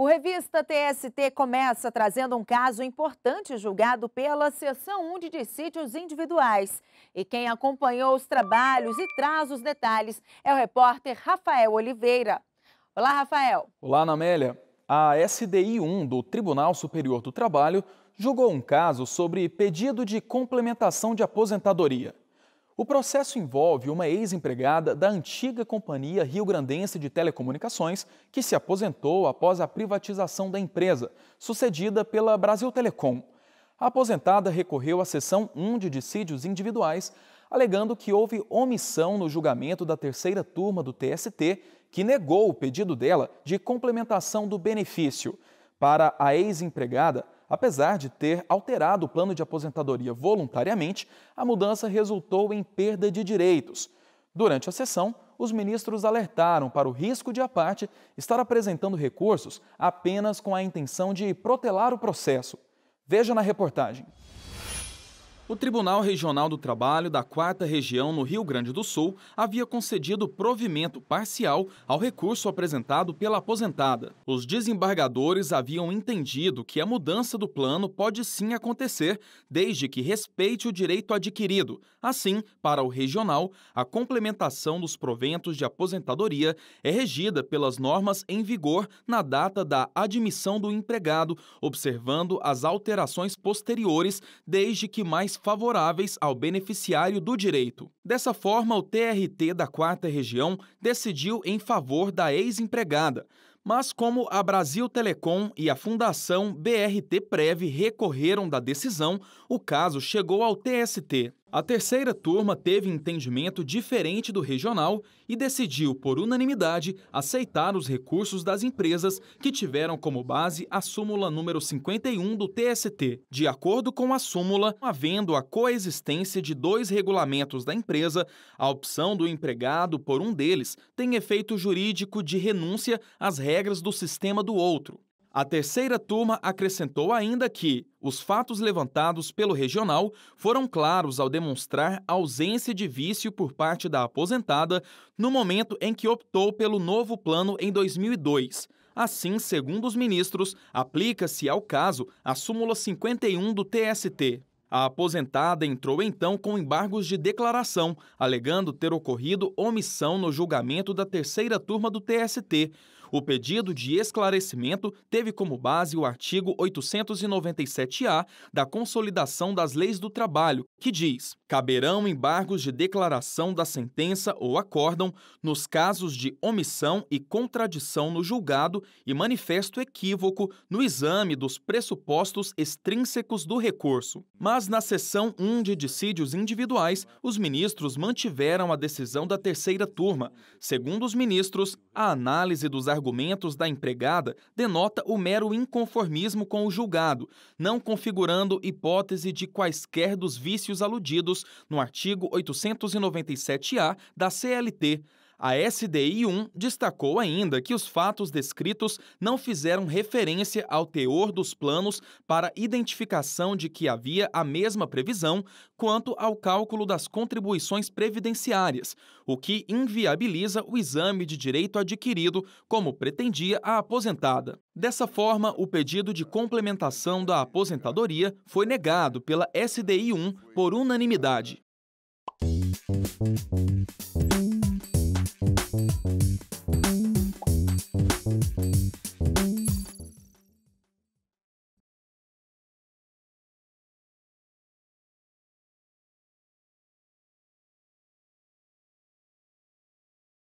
O Revista TST começa trazendo um caso importante julgado pela Seção 1 de Dissídios Individuais. E quem acompanhou os trabalhos e traz os detalhes é o repórter Rafael Oliveira. Olá, Rafael. Olá, Anamélia. A SDI 1 do Tribunal Superior do Trabalho julgou um caso sobre pedido de complementação de aposentadoria. O processo envolve uma ex-empregada da antiga Companhia Rio Grandense de Telecomunicações, que se aposentou após a privatização da empresa, sucedida pela Brasil Telecom. A aposentada recorreu à sessão 1 de dissídios individuais, alegando que houve omissão no julgamento da terceira turma do TST, que negou o pedido dela de complementação do benefício para a ex-empregada, apesar de ter alterado o plano de aposentadoria voluntariamente, a mudança resultou em perda de direitos. Durante a sessão, os ministros alertaram para o risco de a parte estar apresentando recursos apenas com a intenção de protelar o processo. Veja na reportagem. O Tribunal Regional do Trabalho da 4 Região no Rio Grande do Sul havia concedido provimento parcial ao recurso apresentado pela aposentada. Os desembargadores haviam entendido que a mudança do plano pode sim acontecer, desde que respeite o direito adquirido. Assim, para o regional, a complementação dos proventos de aposentadoria é regida pelas normas em vigor na data da admissão do empregado, observando as alterações posteriores, desde que mais favoráveis ao beneficiário do direito. Dessa forma, o TRT da Quarta Região decidiu em favor da ex-empregada, mas como a Brasil Telecom e a Fundação BRT Prev recorreram da decisão, o caso chegou ao TST. A terceira turma teve entendimento diferente do regional e decidiu, por unanimidade, aceitar os recursos das empresas que tiveram como base a súmula número 51 do TST. De acordo com a súmula, havendo a coexistência de dois regulamentos da empresa, a opção do empregado por um deles tem efeito jurídico de renúncia às regras do sistema do outro. A terceira turma acrescentou ainda que os fatos levantados pelo regional foram claros ao demonstrar ausência de vício por parte da aposentada no momento em que optou pelo novo plano em 2002. Assim, segundo os ministros, aplica-se ao caso a súmula 51 do TST. A aposentada entrou então com embargos de declaração, alegando ter ocorrido omissão no julgamento da terceira turma do TST. O pedido de esclarecimento teve como base o artigo 897-A da Consolidação das Leis do Trabalho, que diz: caberão embargos de declaração da sentença ou acórdão nos casos de omissão e contradição no julgado e manifesto equívoco no exame dos pressupostos extrínsecos do recurso. Mas na sessão 1 de dissídios individuais, os ministros mantiveram a decisão da terceira turma. Segundo os ministros, a análise dos argumentos argumentos da empregada denota o mero inconformismo com o julgado, não configurando hipótese de quaisquer dos vícios aludidos no artigo 897-A da CLT. A SDI 1 destacou ainda que os fatos descritos não fizeram referência ao teor dos planos para identificação de que havia a mesma previsão quanto ao cálculo das contribuições previdenciárias, o que inviabiliza o exame de direito adquirido, como pretendia a aposentada. Dessa forma, o pedido de complementação da aposentadoria foi negado pela SDI 1 por unanimidade.